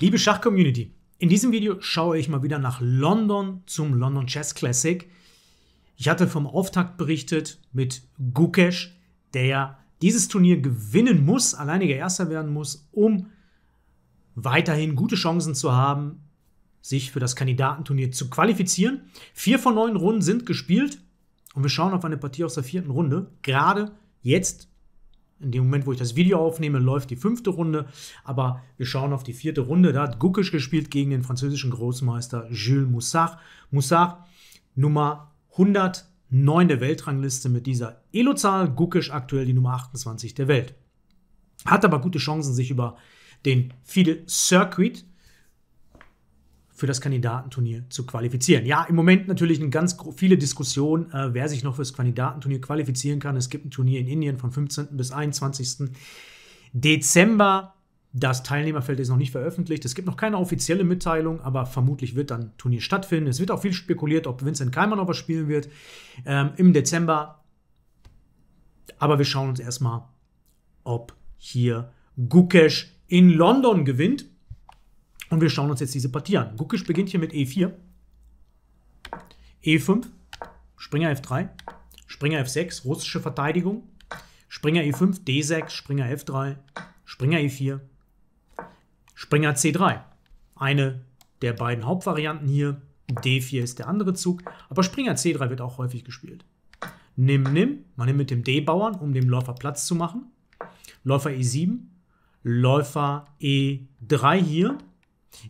Liebe Schachcommunity, in diesem Video schaue ich mal wieder nach London zum London Chess Classic. Ich hatte vom Auftakt berichtet mit Gukesh, der dieses Turnier gewinnen muss, alleiniger Erster werden muss, um weiterhin gute Chancen zu haben, sich für das Kandidatenturnier zu qualifizieren. Vier von neun Runden sind gespielt und wir schauen auf eine Partie aus der vierten Runde. Gerade jetzt in dem Moment, wo ich das Video aufnehme, läuft die fünfte Runde, aber wir schauen auf die vierte Runde. Da hat Gukic gespielt gegen den französischen Großmeister Jules Moussard. Moussard Nummer 109 der Weltrangliste mit dieser Elo-Zahl, Gukic aktuell die Nummer 28 der Welt. Hat aber gute Chancen, sich über den Fidel Circuit zu für das Kandidatenturnier zu qualifizieren. Ja, im Moment natürlich eine ganz viele Diskussion, äh, wer sich noch fürs Kandidatenturnier qualifizieren kann. Es gibt ein Turnier in Indien vom 15. bis 21. Dezember. Das Teilnehmerfeld ist noch nicht veröffentlicht. Es gibt noch keine offizielle Mitteilung, aber vermutlich wird dann ein Turnier stattfinden. Es wird auch viel spekuliert, ob Vincent Keimer noch was spielen wird ähm, im Dezember. Aber wir schauen uns erstmal, ob hier Gukesh in London gewinnt. Und wir schauen uns jetzt diese Partie an. Guckisch beginnt hier mit E4, E5, Springer F3, Springer F6, russische Verteidigung, Springer E5, D6, Springer F3, Springer E4, Springer C3. Eine der beiden Hauptvarianten hier. D4 ist der andere Zug, aber Springer C3 wird auch häufig gespielt. Nimm, nimm, man nimmt mit dem D-Bauern, um dem Läufer Platz zu machen. Läufer E7, Läufer E3 hier,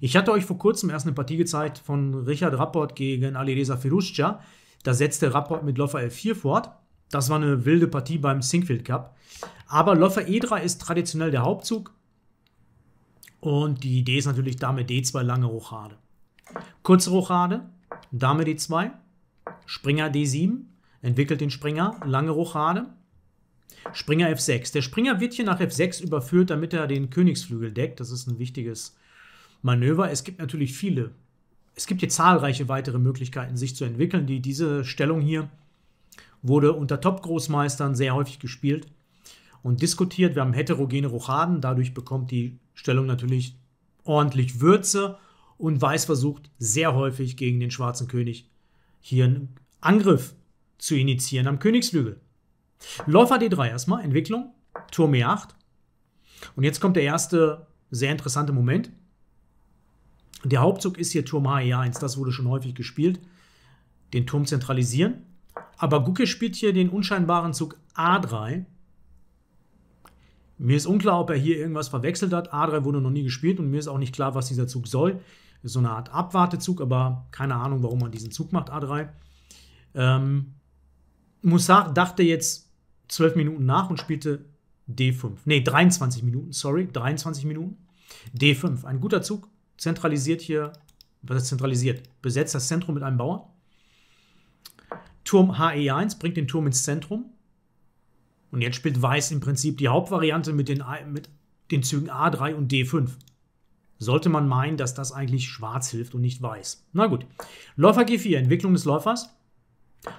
ich hatte euch vor kurzem erst eine Partie gezeigt von Richard Rapport gegen Alireza Firuzca. Da setzte Rapport mit Loffer L4 fort. Das war eine wilde Partie beim Sinkfield Cup. Aber Loffer E3 ist traditionell der Hauptzug. Und die Idee ist natürlich Dame D2 lange Rochade. Kurze Rochade, Dame D2, Springer D7, entwickelt den Springer, lange Rochade, Springer F6. Der Springer wird hier nach F6 überführt, damit er den Königsflügel deckt. Das ist ein wichtiges Manöver. Es gibt natürlich viele. Es gibt hier zahlreiche weitere Möglichkeiten, sich zu entwickeln. Die, diese Stellung hier wurde unter Top-Großmeistern sehr häufig gespielt und diskutiert. Wir haben heterogene Rochaden. Dadurch bekommt die Stellung natürlich ordentlich Würze und Weiß versucht sehr häufig gegen den Schwarzen König hier einen Angriff zu initiieren am Königsflügel. Läufer D3 erstmal, Entwicklung, Turm E8. Und jetzt kommt der erste sehr interessante Moment. Der Hauptzug ist hier Turm HE1, das wurde schon häufig gespielt. Den Turm zentralisieren. Aber Gucke spielt hier den unscheinbaren Zug A3. Mir ist unklar, ob er hier irgendwas verwechselt hat. A3 wurde noch nie gespielt und mir ist auch nicht klar, was dieser Zug soll. Ist so eine Art Abwartezug, aber keine Ahnung, warum man diesen Zug macht, A3. Ähm, Moussard dachte jetzt 12 Minuten nach und spielte D5. Ne, 23 Minuten, sorry, 23 Minuten. D5, ein guter Zug, zentralisiert hier, was ist zentralisiert? Besetzt das Zentrum mit einem Bauern. Turm HE1 bringt den Turm ins Zentrum. Und jetzt spielt Weiß im Prinzip die Hauptvariante mit den, mit den Zügen A3 und D5. Sollte man meinen, dass das eigentlich schwarz hilft und nicht weiß. Na gut. Läufer G4, Entwicklung des Läufers.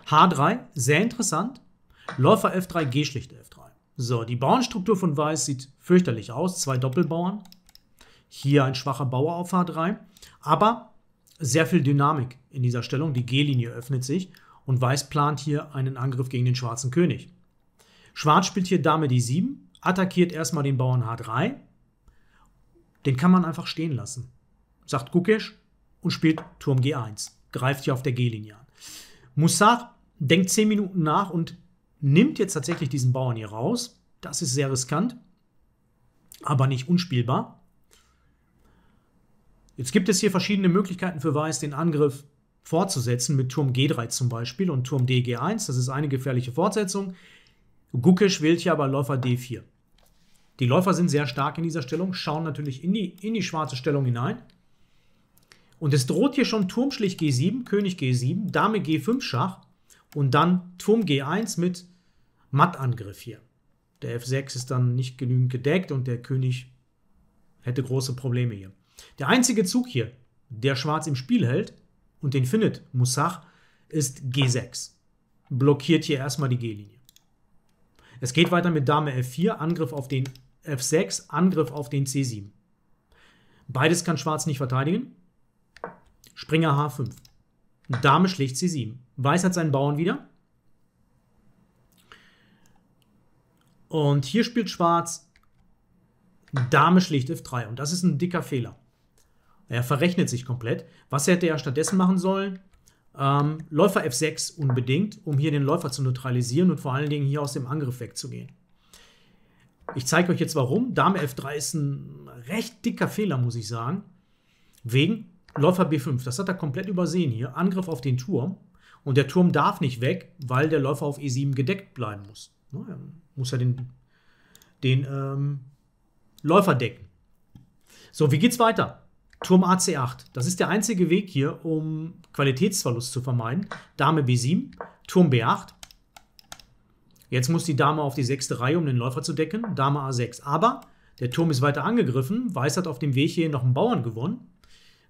H3, sehr interessant. Läufer F3, G-Schlicht F3. So, die Bauernstruktur von Weiß sieht fürchterlich aus. Zwei Doppelbauern. Hier ein schwacher Bauer auf H3. Aber sehr viel Dynamik in dieser Stellung. Die G-Linie öffnet sich und Weiß plant hier einen Angriff gegen den schwarzen König. Schwarz spielt hier Dame D7, attackiert erstmal den Bauern H3. Den kann man einfach stehen lassen, sagt Gukesh und spielt Turm G1, greift hier auf der G-Linie an. Moussard denkt 10 Minuten nach und nimmt jetzt tatsächlich diesen Bauern hier raus. Das ist sehr riskant, aber nicht unspielbar. Jetzt gibt es hier verschiedene Möglichkeiten für Weiß, den Angriff fortzusetzen, mit Turm G3 zum Beispiel und Turm DG1. Das ist eine gefährliche Fortsetzung. Gukisch wählt hier aber Läufer D4. Die Läufer sind sehr stark in dieser Stellung, schauen natürlich in die, in die schwarze Stellung hinein. Und es droht hier schon Turm schlicht G7, König G7, Dame G5 Schach und dann Turm G1 mit Mattangriff hier. Der F6 ist dann nicht genügend gedeckt und der König hätte große Probleme hier. Der einzige Zug hier, der Schwarz im Spiel hält und den findet Mussach, ist G6. Blockiert hier erstmal die G-Linie. Es geht weiter mit Dame F4, Angriff auf den F6, Angriff auf den C7. Beides kann Schwarz nicht verteidigen. Springer H5. Dame schlägt C7. Weiß hat seinen Bauern wieder. Und hier spielt Schwarz Dame schlägt F3. Und das ist ein dicker Fehler. Er verrechnet sich komplett. Was hätte er stattdessen machen sollen? Ähm, Läufer F6 unbedingt, um hier den Läufer zu neutralisieren und vor allen Dingen hier aus dem Angriff wegzugehen. Ich zeige euch jetzt warum. Dame F3 ist ein recht dicker Fehler, muss ich sagen. Wegen Läufer B5. Das hat er komplett übersehen hier. Angriff auf den Turm. Und der Turm darf nicht weg, weil der Läufer auf E7 gedeckt bleiben muss. Er muss ja den, den ähm, Läufer decken. So, wie geht's weiter? Turm AC8. Das ist der einzige Weg hier, um Qualitätsverlust zu vermeiden. Dame B7, Turm B8. Jetzt muss die Dame auf die sechste Reihe, um den Läufer zu decken. Dame A6. Aber der Turm ist weiter angegriffen. Weiß hat auf dem Weg hier noch einen Bauern gewonnen.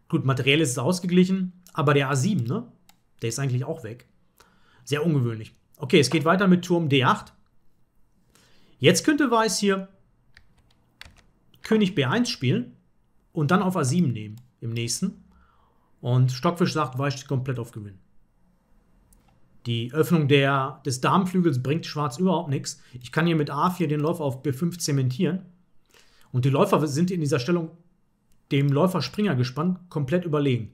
Gut, materiell ist es ausgeglichen. Aber der A7, ne? Der ist eigentlich auch weg. Sehr ungewöhnlich. Okay, es geht weiter mit Turm D8. Jetzt könnte Weiß hier König B1 spielen und dann auf A7 nehmen im nächsten. Und Stockfisch sagt, weicht komplett auf Gewinn. Die Öffnung der, des Darmflügels bringt Schwarz überhaupt nichts. Ich kann hier mit A4 den Läufer auf B5 zementieren. Und die Läufer sind in dieser Stellung dem Läufer Springer gespannt komplett überlegen.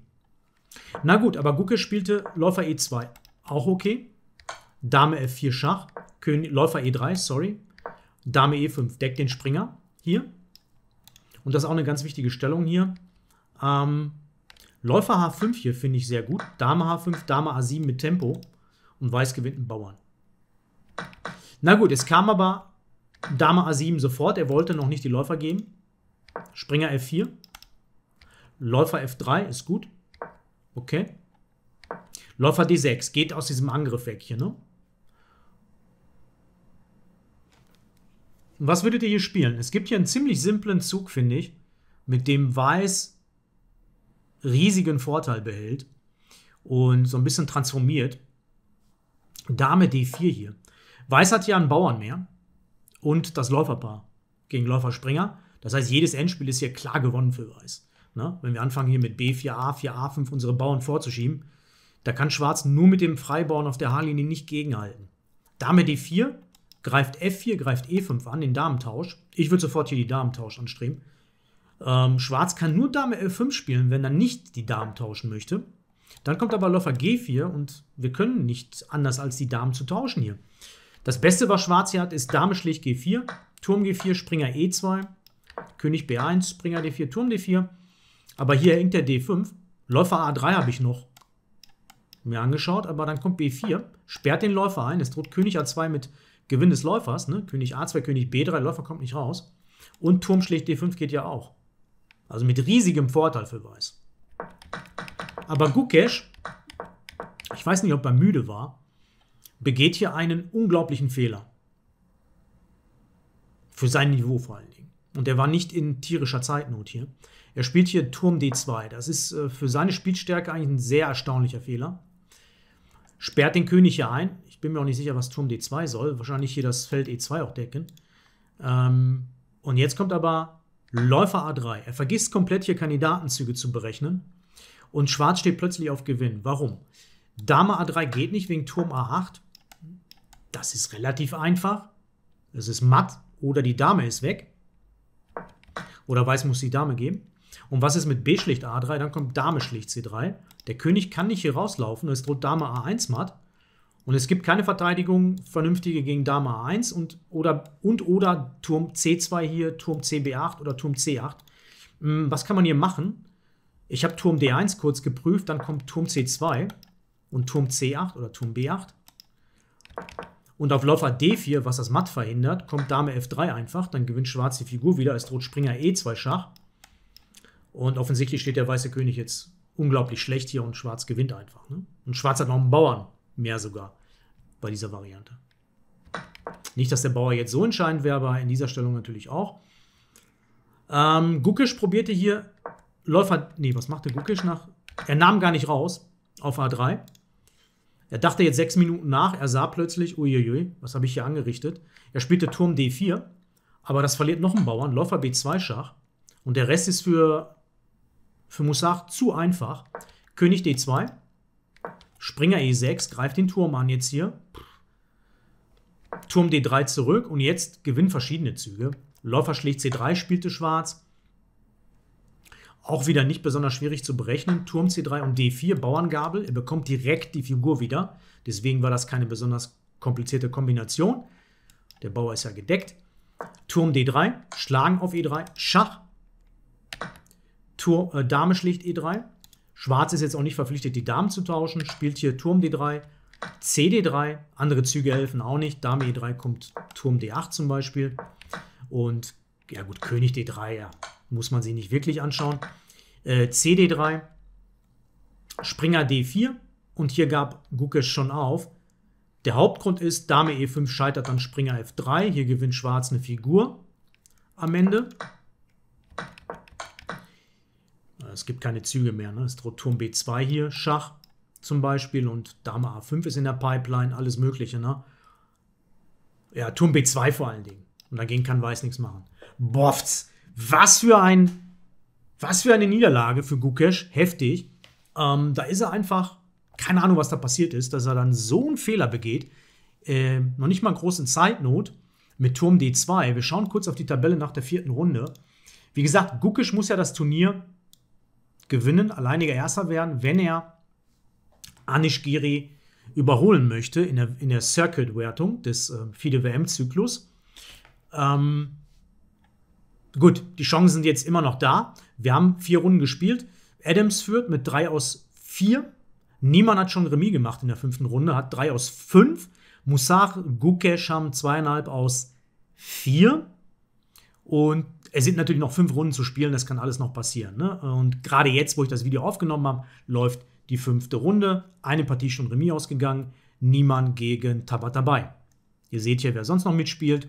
Na gut, aber Gucke spielte Läufer E2. Auch okay. Dame F4 Schach. König, Läufer E3, sorry. Dame E5 deckt den Springer. Hier und das ist auch eine ganz wichtige Stellung hier. Ähm, Läufer H5 hier finde ich sehr gut. Dame H5, Dame A7 mit Tempo und Weiß gewinnt einen Bauern. Na gut, es kam aber Dame A7 sofort. Er wollte noch nicht die Läufer geben. Springer F4. Läufer F3 ist gut. Okay. Läufer D6 geht aus diesem Angriff weg hier, ne? Und was würdet ihr hier spielen? Es gibt hier einen ziemlich simplen Zug, finde ich, mit dem Weiß riesigen Vorteil behält und so ein bisschen transformiert. Dame D4 hier. Weiß hat ja einen Bauern mehr und das Läuferpaar gegen Läufer Springer. Das heißt, jedes Endspiel ist hier klar gewonnen für Weiß. Na, ne? wenn wir anfangen hier mit B4, A, 4, A5 unsere Bauern vorzuschieben, da kann Schwarz nur mit dem Freibauern auf der H-Linie nicht gegenhalten. Dame D4 greift F4, greift E5 an, den Damentausch. Ich würde sofort hier die Damentausch anstreben. Ähm, Schwarz kann nur Dame F5 spielen, wenn er nicht die Damen tauschen möchte. Dann kommt aber Läufer G4 und wir können nicht anders als die Damen zu tauschen hier. Das Beste, was Schwarz hier hat, ist Dame schlägt G4, Turm G4, Springer E2, König B1, Springer D4, Turm D4. Aber hier hängt der D5. Läufer A3 habe ich noch mir angeschaut, aber dann kommt B4, sperrt den Läufer ein, es droht König A2 mit Gewinn des Läufers, ne? König A2, König B3, Läufer kommt nicht raus. Und Turm schlägt D5 geht ja auch. Also mit riesigem Vorteil für Weiß. Aber Gukesh, ich weiß nicht, ob er müde war, begeht hier einen unglaublichen Fehler. Für sein Niveau vor allen Dingen. Und er war nicht in tierischer Zeitnot hier. Er spielt hier Turm D2. Das ist äh, für seine Spielstärke eigentlich ein sehr erstaunlicher Fehler. Sperrt den König hier ein bin mir auch nicht sicher, was Turm D2 soll. Wahrscheinlich hier das Feld E2 auch decken. Ähm, und jetzt kommt aber Läufer A3. Er vergisst komplett hier Kandidatenzüge zu berechnen. Und Schwarz steht plötzlich auf Gewinn. Warum? Dame A3 geht nicht wegen Turm A8. Das ist relativ einfach. Es ist matt oder die Dame ist weg. Oder Weiß muss die Dame geben. Und was ist mit B schlicht A3? Dann kommt Dame schlicht C3. Der König kann nicht hier rauslaufen. Es droht Dame A1 matt. Und es gibt keine Verteidigung vernünftige gegen Dame A1 und oder, und oder Turm C2 hier, Turm CB8 oder Turm C8. Hm, was kann man hier machen? Ich habe Turm D1 kurz geprüft, dann kommt Turm C2 und Turm C8 oder Turm B8. Und auf Läufer D4, was das Matt verhindert, kommt Dame F3 einfach. Dann gewinnt Schwarz die Figur wieder. Es droht Springer E2 Schach. Und offensichtlich steht der weiße König jetzt unglaublich schlecht hier und Schwarz gewinnt einfach. Ne? Und Schwarz hat noch einen Bauern. Mehr sogar bei dieser Variante. Nicht, dass der Bauer jetzt so entscheidend wäre, aber in dieser Stellung natürlich auch. Ähm, Gukisch probierte hier Läufer. Nee, was machte Gukisch nach? Er nahm gar nicht raus auf A3. Er dachte jetzt sechs Minuten nach. Er sah plötzlich, uiuiui, was habe ich hier angerichtet? Er spielte Turm D4, aber das verliert noch einen Bauern. Läufer B2 Schach. Und der Rest ist für, für Mussach zu einfach. König D2. Springer E6, greift den Turm an jetzt hier. Turm D3 zurück und jetzt gewinnen verschiedene Züge. Läufer schlägt C3, spielte schwarz. Auch wieder nicht besonders schwierig zu berechnen. Turm C3 und D4, Bauerngabel. Er bekommt direkt die Figur wieder. Deswegen war das keine besonders komplizierte Kombination. Der Bauer ist ja gedeckt. Turm D3, Schlagen auf E3, Schach. Tur äh, Dame schlägt E3, Schwarz ist jetzt auch nicht verpflichtet, die Damen zu tauschen, spielt hier Turm D3, CD3, andere Züge helfen auch nicht. Dame E3 kommt Turm D8 zum Beispiel. Und ja gut, König D3, ja, muss man sich nicht wirklich anschauen. Äh, CD3, Springer D4 und hier gab Gukesh schon auf. Der Hauptgrund ist, Dame E5 scheitert an Springer F3. Hier gewinnt Schwarz eine Figur am Ende. Äh, es gibt keine Züge mehr. Ne? Es droht Turm B2 hier, Schach zum Beispiel und Dame A5 ist in der Pipeline, alles Mögliche. Ne? Ja, Turm B2 vor allen Dingen. Und dagegen kann Weiß nichts machen. Bofts, was für ein, was für eine Niederlage für Gukesh, heftig. Ähm, da ist er einfach, keine Ahnung, was da passiert ist, dass er dann so einen Fehler begeht. Äh, noch nicht mal groß in Zeitnot mit Turm D2. Wir schauen kurz auf die Tabelle nach der vierten Runde. Wie gesagt, Gukisch muss ja das Turnier gewinnen, alleiniger Erster werden, wenn er Anish Giri überholen möchte in der, in der Circuit-Wertung des äh, FIDE-WM-Zyklus. Ähm, gut, die Chancen sind jetzt immer noch da. Wir haben vier Runden gespielt. Adams führt mit drei aus vier. Niemand hat schon Remis gemacht in der fünften Runde, hat drei aus fünf. Musar, Gukesh haben zweieinhalb aus vier. Und es sind natürlich noch fünf Runden zu spielen, das kann alles noch passieren. Ne? Und gerade jetzt, wo ich das Video aufgenommen habe, läuft die fünfte Runde. Eine Partie schon Remis ausgegangen. Niemand gegen Tabat dabei. Ihr seht hier, wer sonst noch mitspielt.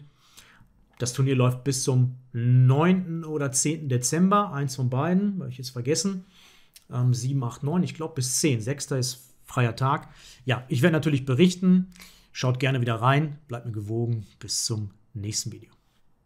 Das Turnier läuft bis zum 9. oder 10. Dezember. Eins von beiden, habe ich jetzt vergessen. Ähm, 7, 8, 9, ich glaube bis 10. 6. ist freier Tag. Ja, ich werde natürlich berichten. Schaut gerne wieder rein. Bleibt mir gewogen. Bis zum nächsten Video.